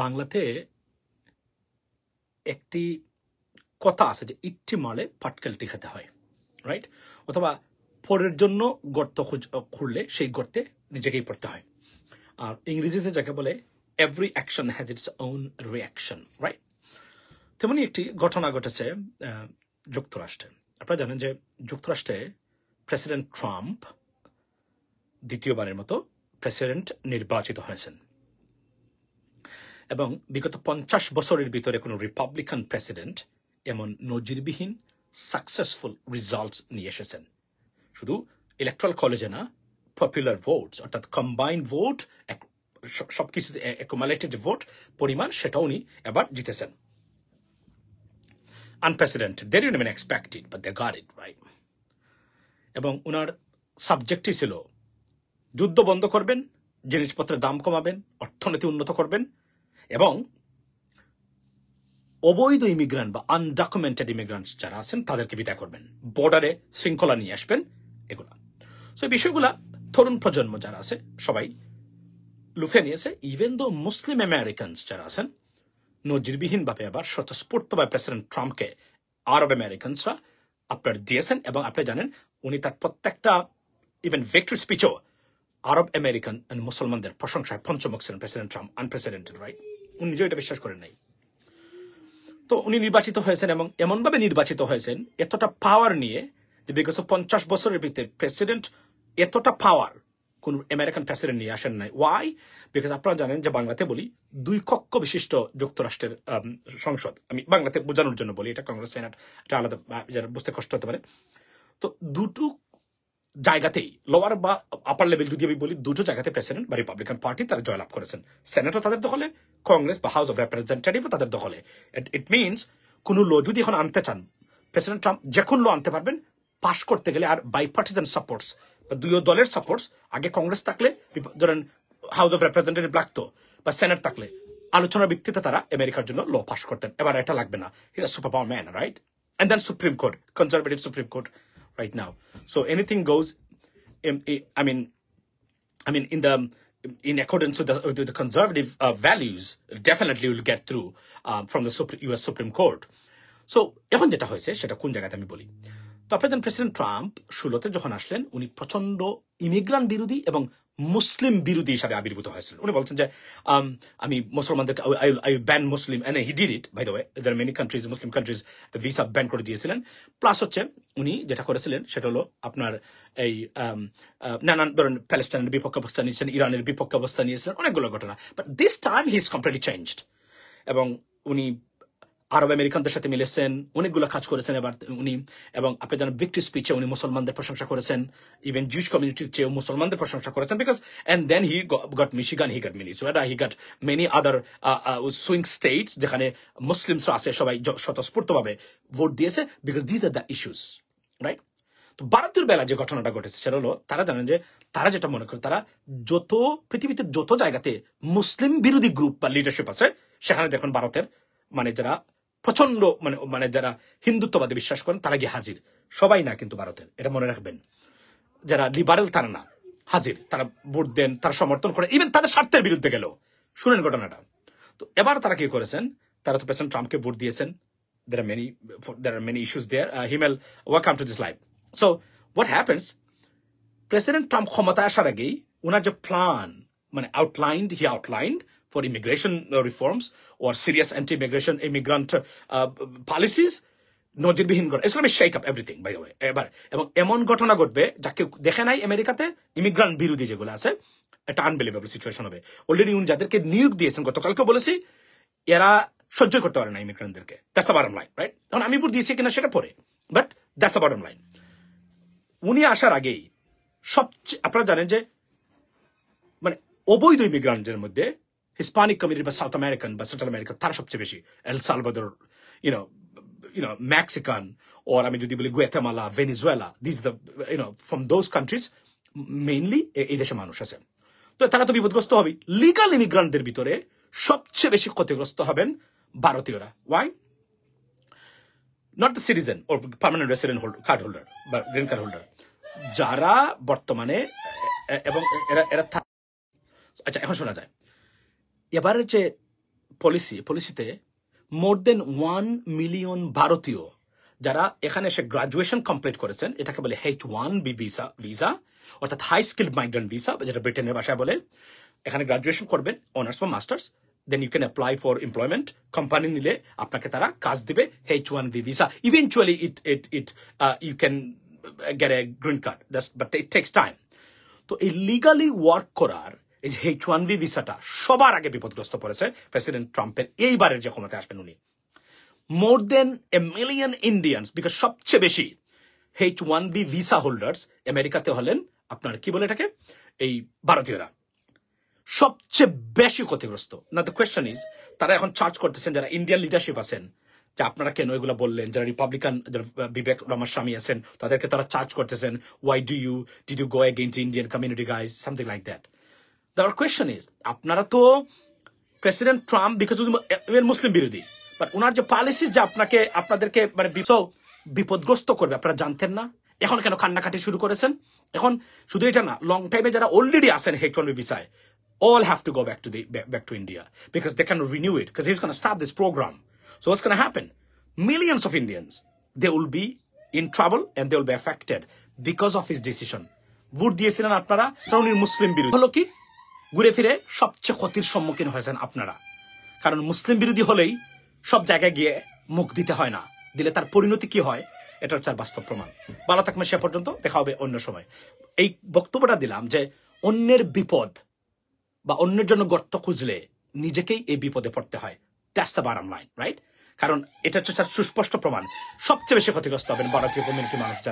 বাংলাতে একটি কথা আছে যে ইট্টি মালে পাটকেলটি খেতে হয় রাইট অথবা পরের জন্য গর্ত খুঁড়লে সেই গর্তে নিজেকেই পড়তে হয় আর ইংরেজিতে যাকে বলে every action has its own reaction right তেমনি একটি ঘটনা ঘটেছে যুক্তরাষ্ট্রে আপনারা জানেন যে যুক্তরাষ্ট্রে প্রেসিডেন্ট ট্রাম্প দ্বিতীয়বারের মতো প্রেসিডেন্ট নির্বাচিত হয়েছেন এবং বিগত পঞ্চাশ বছরের ভিতরে কোনো রিপাবলিকান প্রেসিডেন্ট এমন নজিরবিহীন সাকসেসফুল রিজাল্টস নিয়ে এসেছেন শুধু ইলেকট্রাল কলেজে না পপুলার ভোটস অর্থাৎ কম্বাইন্ড ভোট সব কিছুতে ভোট পরিমাণ সেটা উনি এবার জিতেছেন unprecedented they didn't even expected but they got it right এবং ওনার সাবজেক্টই ছিল যুদ্ধ বন্ধ করবেন জিনিসপত্রের দাম কমাবেন অর্থনীতি উন্নত করবেন এবং অবৈধ ইমিগ্রান্ট বা আনডকুমেন্টেড ইমিগ্রান্ট যারা আছেন তাদেরকে বিদায় করবেন বর্ডারে শৃঙ্খলা নিয়ে আসবেন এগুলা সো বিষয়গুলা তরুণ প্রজন্ম যারা আছে সবাই লুফে নিয়েছে ইভেন দো মুসলিম আমেরিকানস যারা আছেন নজিরবিহীনভাবে আবার স্বতঃস্ফূর্তভাবে প্রেসিডেন্ট ট্রাম্পকে আরব আমেরিকানসরা আপনার দিয়েছেন এবং আপনি জানেন উনি তার প্রত্যেকটা ইভেন ভিক্টরি স্পিচও আরব আমেরিকান মুসলমানদের প্রশংসায় পঞ্চমুখ ছিলেন প্রেসিডেন্ট ট্রাম্প আনপ্রেসিডেন্টেড রাইট উনি নিজেও এটা বিশ্বাস করেন নাই তো উনি নির্বাচিত হয়েছেন এবং এমনভাবে নির্বাচিত হয়েছেন এতটা পাওয়ার নিয়ে যে বিগত পঞ্চাশ বছরের ভিতরে প্রেসিডেন্ট এতটা পাওয়ার কোন আমেরিকান প্রেসিডেন্ট নিয়ে আসেন নাই ওয়াই বিকজ আপনারা জানেন যে বাংলাতে বলি দুই কক্ষ বিশিষ্ট যুক্তরাষ্ট্রের সংসদ আমি বাংলাতে বোঝানোর জন্য বলি এটা কংগ্রেস সেনাট এটা আলাদা বুঝতে কষ্ট হতে পারে তো দুটো জায়গাতেই লোয়ার বা আপার লেভেল যদি আমি বলি দুটো জায়গাতে প্রেসিডেন্ট বা রিপাবলিকান পার্টি তারা জয়লাভ করেছেন সেনেটও তাদের দখলে কংগ্রেস বা হাউস অফ রিপ্রেজেন্টেটিভও তাদের দখলে ইট মিনস কোনো ল যদি এখন আনতে চান প্রেসিডেন্ট ট্রাম্প যে কোন ল আনতে পারবেন পাস করতে গেলে আর বাই পার্টিজান সাপোর্টস বা দুই দলের সাপোর্টস আগে কংগ্রেস থাকলে ধরেন হাউস অফ রিপ্রেজেন্টেটিভ লাগতো বা সেনেট থাকলে আলোচনার ভিত্তিতে তারা আমেরিকার জন্য ল পাস করতেন এবার এটা লাগবে না super power man right and then supreme court conservative supreme court right now so anything goes um, eh, i mean i mean in the in accordance with the, with the conservative uh, values definitely will get through uh, from the US Supreme Court So, এখন যেটা হয়েছে সেটা কোন জায়গাতে আমি বলি তো আপনার প্রেসিডেন্ট ট্রাম্প ষোলোতে যখন আসলেন উনি প্রচন্ড ইমিগ্রান্ট বিরোধী এবং মুসলিম বিরোধী হিসাবে আবির্ভূত হয়েছিল উনি বলছেন যে um, আমি মুসলমানদের I ban Muslim and he did it by the way there many countries Muslim countries visa ban করে দিয়েছিলেন প্লাস হচ্ছে উনি যেটা করেছিলেন সেটা হলো আপনার এই um, নানান ধরনের প্যালেস্টাইনের বিপক্ষ অবস্থা নিয়েছেন ইরানের বিপক্ষ অবস্থা নিয়েছিলেন অনেকগুলো ঘটনা but this time he is completely changed এবং উনি আরব আমেরিকানদের সাথে মিলেছেন অনেকগুলো কাজ করেছেন এবার উনি এবং আপনি জানেন ভিক্টি স্পিচে উনি মুসলমানদের প্রশংসা করেছেন ইভেন জুইশ কমিউনিটির চেয়েও মুসলমানদের প্রশংসা করেছেন because and then he got Michigan he got Minnesota he got many other swing state যেখানে মুসলিমসরা আছে সবাই স্বতঃস্ফূর্তভাবে ভোট দিয়েছে because these are the issues right তো ভারতের বেলা যে ঘটনাটা ঘটেছে সেটা হলো তারা জানেন যে তারা যেটা মনে করে তারা যত পৃথিবীতে যত জায়গাতে মুসলিম বিরোধী গ্রুপ বা লিডারশিপ আছে সেখানে দেখুন ভারতের মানে যারা প্রচন্ড মানে মানে যারা হিন্দুত্ববাদে বিশ্বাস করেন তারা গিয়ে হাজির সবাই না কিন্তু ভারতের এটা মনে রাখবেন যারা লিবারেল তারা না হাজির তারা ভোট দেন তারা সমর্থন করে ইভেন তাদের স্বার্থের বিরুদ্ধে গেল শুনেন ঘটনাটা তো এবার তারা কি করেছেন তারা তো প্রেসিডেন্ট ট্রাম্পকে ভোট দিয়েছেন there are many there are many issues there Himel welcome to this life so what happens president Trump ক্ষমতায় আসার আগেই ওনার যে প্ল্যান মানে outlined he outlined for immigration uh, reforms or serious anti-immigration immigrant uh, policies নজিরবিহীন ঘটনা ইসলামে shake up everything by way এবার এবং এমন ঘটনা ঘটবে যা কেউ দেখে নাই আমেরিকাতে ইমিগ্রান্ট বিরোধী যেগুলো আছে একটা আনবিলিভেবল সিচুয়েশন হবে অলরেডি উনি যাদেরকে নিয়োগ দিয়েছেন গতকালকে বলেছি এরা সহ্য করতে পারে না ইমিগ্রান্টদেরকে that's a bottom line right তখন আমি ভোট দিয়েছি কিনা সেটা পরে but that's a bottom line উনি আসার আগেই সবচেয়ে আপনারা জানেন যে মানে অবৈধ ইমিগ্রান্টদের মধ্যে হিসপানিক কমিউনিটি বা সাউথ আমেরিকান বা সেন্ট্রাল আমেরিকা তারা সবচেয়ে বেশি El Salvador you know you know Mexican ওর আমি যদি বলি Guatemala Venezuela this the you know from those countries mainly এই দেশে মানুষ আছে তো তারা তো বিপদগ্রস্ত হবে লিগাল ইমিগ্রান্টদের ভিতরে সবচেয়ে বেশি ক্ষতিগ্রস্ত হবেন ভারতীয়রা why not the citizen or permanent resident hold card holder বা গ্রিন কার্ড হোল্ডার যারা বর্তমানে এবং এরা এরা আচ্ছা এখন শোনা যায় এবারের যে পলিসি পলিসিতে মোর দেন ওয়ান মিলিয়ন ভারতীয় যারা এখানে এসে গ্রাজুয়েশন কমপ্লিট করেছেন এটাকে বলে H one B visa visa অর্থাৎ হাই স্কিল মাইগ্রেন্ট ভিসা যেটা ব্রিটেনের ভাষায় বলে এখানে গ্রাজুয়েশন করবেন অনার্স বা masters then you can apply for employment company নিলে আপনাকে তারা কাজ দিবে H one B visa eventually it it it you can get a green card that's but it takes time তো এই লিগালি ওয়ার্ক করার এই যে এইচ ওয়ান বি ভিসাটা সবার আগে বিপদগ্রস্ত করেছে প্রেসিডেন্ট ট্রাম্পের এইবারের যে ক্ষমতায় আসবেন উনি more than a million Indians because সবচেয়ে বেশি H one B visa holders আমেরিকাতে হলেন আপনার কি বলে এটাকে এই ভারতীয়রা সবচেয়ে বেশি ক্ষতিগ্রস্ত না দ্য কোয়েশ্চন ইজ তারা এখন চার্জ করতেছেন যারা ইন্ডিয়ান লিডারশিপ আছেন যে আপনারা কেন এগুলো বললেন যারা রিপাবলিকান যারা বিবেক রামাস্বামী স্বামী আছেন তাদেরকে তারা চার্জ করতেছেন why do you did you go against Indian community guys something like that The question is, আপনারা তো প্রেসিডেন্ট ট্রাম্প বিকজ মুসলিম বিরোধী বাট ওনার যে পলিসি যে আপনাকে আপনাদেরকে মানে বিপদগ্রস্ত করবে আপনারা জানতেন না এখন কেন কান্নাকাটি শুরু করেছেন এখন শুধু এটা না লং টাইমে যারা অলরেডি আছেন হেড ওয়ান ভিসায় all have to go back to the back, back to India because they cannot renew it because he's going to stop this program. So what's going to happen? Millions of Indians they will be in trouble and they will be affected because of his decision. Vote দিয়েছিলেন আপনারা কারণ মুসলিম বিরোধী হলো কি ঘুরে ফিরে সবচেয়ে ক্ষতির সম্মুখীন হয়েছেন আপনারা কারণ মুসলিম বিরোধী হলেই সব জায়গায় গিয়ে মুখ দিতে হয় না দিলে তার পরিণতি কি হয় এটা হচ্ছে বাস্তব প্রমাণ ভালো থাকবে সে পর্যন্ত দেখা হবে অন্য সময় এই বক্তব্যটা দিলাম যে অন্যের বিপদ বা অন্যের জন্য গর্ত খুঁজলে নিজেকেই এই বিপদে পড়তে হয় that's the bottom line right কারণ এটা হচ্ছে সুস্পষ্ট প্রমাণ সবচেয়ে বেশি ক্ষতিগ্রস্ত হবেন ভারতীয় কমিউনিটি মানুষ